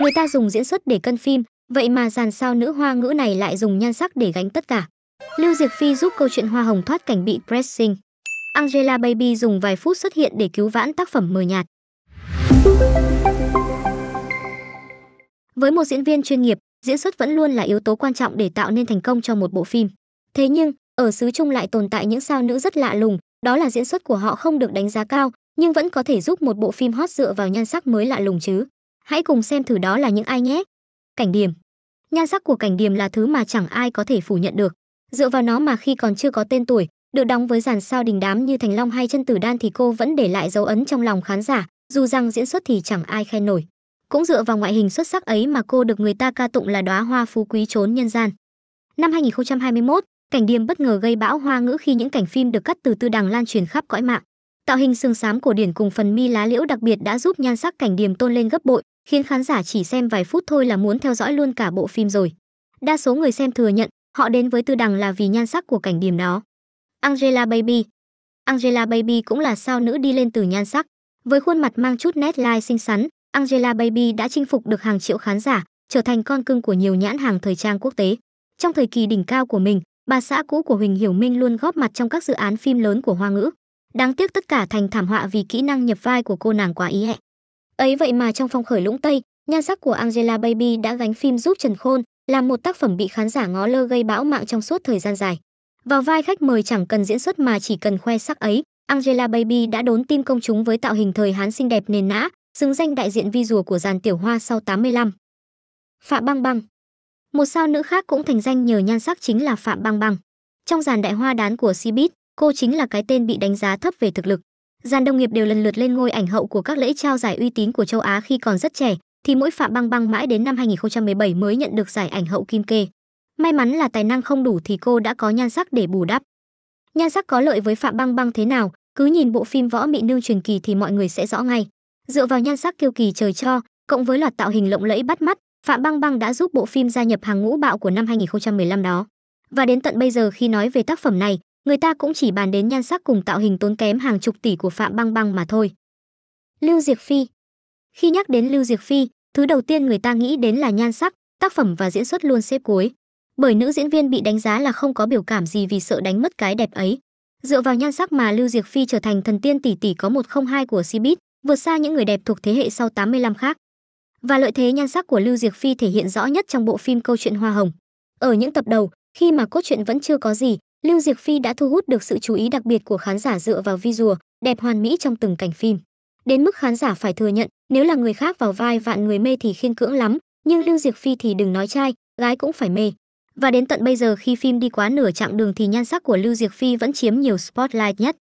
người ta dùng diễn xuất để cân phim vậy mà dàn sao nữ hoa ngữ này lại dùng nhan sắc để gánh tất cả lưu diệc phi giúp câu chuyện hoa hồng thoát cảnh bị pressing angela baby dùng vài phút xuất hiện để cứu vãn tác phẩm mờ nhạt với một diễn viên chuyên nghiệp diễn xuất vẫn luôn là yếu tố quan trọng để tạo nên thành công cho một bộ phim thế nhưng ở xứ trung lại tồn tại những sao nữ rất lạ lùng đó là diễn xuất của họ không được đánh giá cao nhưng vẫn có thể giúp một bộ phim hot dựa vào nhan sắc mới lạ lùng chứ Hãy cùng xem thử đó là những ai nhé. Cảnh điểm. Nhan sắc của cảnh điểm là thứ mà chẳng ai có thể phủ nhận được. Dựa vào nó mà khi còn chưa có tên tuổi, được đóng với dàn sao đình đám như Thành Long hay Chân Tử Đan thì cô vẫn để lại dấu ấn trong lòng khán giả, dù rằng diễn xuất thì chẳng ai khen nổi. Cũng dựa vào ngoại hình xuất sắc ấy mà cô được người ta ca tụng là đóa hoa phú quý trốn nhân gian. Năm 2021, cảnh điểm bất ngờ gây bão hoa ngữ khi những cảnh phim được cắt từ tư đằng lan truyền khắp cõi mạng. Tạo hình xương xám cổ điển cùng phần mi lá liễu đặc biệt đã giúp nhan sắc cảnh điểm tôn lên gấp bội, khiến khán giả chỉ xem vài phút thôi là muốn theo dõi luôn cả bộ phim rồi. Đa số người xem thừa nhận họ đến với Tư Đằng là vì nhan sắc của cảnh điểm đó. Angela Baby Angela Baby cũng là sao nữ đi lên từ nhan sắc. Với khuôn mặt mang chút nét lai xinh xắn, Angela Baby đã chinh phục được hàng triệu khán giả, trở thành con cưng của nhiều nhãn hàng thời trang quốc tế. Trong thời kỳ đỉnh cao của mình, bà xã cũ của Huỳnh Hiểu Minh luôn góp mặt trong các dự án phim lớn của Hoa ngữ. Đáng tiếc tất cả thành thảm họa vì kỹ năng nhập vai của cô nàng quá ý hẹ ấy vậy mà trong phong khởi lũng tây nhan sắc của angela baby đã gánh phim giúp trần khôn làm một tác phẩm bị khán giả ngó lơ gây bão mạng trong suốt thời gian dài vào vai khách mời chẳng cần diễn xuất mà chỉ cần khoe sắc ấy angela baby đã đốn tim công chúng với tạo hình thời hán xinh đẹp nền nã xứng danh đại diện vi rùa của dàn tiểu hoa sau 85. Phạm Băng Băng Một sao nữ khác cũng thành danh nhờ nhan sắc chính là Phạm Băng Băng. Trong dàn đại hoa đán của Cbiz, cô chính là cái tên bị đánh giá thấp về thực lực. Gian Đông Nghiệp đều lần lượt lên ngôi ảnh hậu của các lễ trao giải uy tín của châu Á khi còn rất trẻ, thì mỗi Phạm Băng Băng mãi đến năm 2017 mới nhận được giải ảnh hậu kim kê. May mắn là tài năng không đủ thì cô đã có nhan sắc để bù đắp. Nhan sắc có lợi với Phạm Băng Băng thế nào, cứ nhìn bộ phim Võ Mị Nương truyền kỳ thì mọi người sẽ rõ ngay. Dựa vào nhan sắc kiêu kỳ trời cho, cộng với loạt tạo hình lộng lẫy bắt mắt, Phạm Băng Băng đã giúp bộ phim gia nhập hàng ngũ bạo của năm 2015 đó. Và đến tận bây giờ khi nói về tác phẩm này, người ta cũng chỉ bàn đến nhan sắc cùng tạo hình tốn kém hàng chục tỷ của Phạm Băng Băng mà thôi. Lưu Diệc Phi Khi nhắc đến Lưu Diệc Phi, thứ đầu tiên người ta nghĩ đến là nhan sắc, tác phẩm và diễn xuất luôn xếp cuối. Bởi nữ diễn viên bị đánh giá là không có biểu cảm gì vì sợ đánh mất cái đẹp ấy. Dựa vào nhan sắc mà Lưu Diệc Phi trở thành thần tiên tỷ tỷ có 102 của Cbiz, vượt xa những người đẹp thuộc thế hệ sau 85 khác. Và lợi thế nhan sắc của Lưu Diệc Phi thể hiện rõ nhất trong bộ phim Câu chuyện Hoa Hồng. Ở những tập đầu, khi mà cốt truyện vẫn chưa có gì, Lưu Diệc Phi đã thu hút được sự chú ý đặc biệt của khán giả dựa vào visual đẹp hoàn mỹ trong từng cảnh phim. Đến mức khán giả phải thừa nhận, nếu là người khác vào vai vạn người mê thì khiên cưỡng lắm, nhưng Lưu Diệc Phi thì đừng nói trai, gái cũng phải mê. Và đến tận bây giờ khi phim đi quá nửa chặng đường thì nhan sắc của Lưu Diệc Phi vẫn chiếm nhiều spotlight nhất.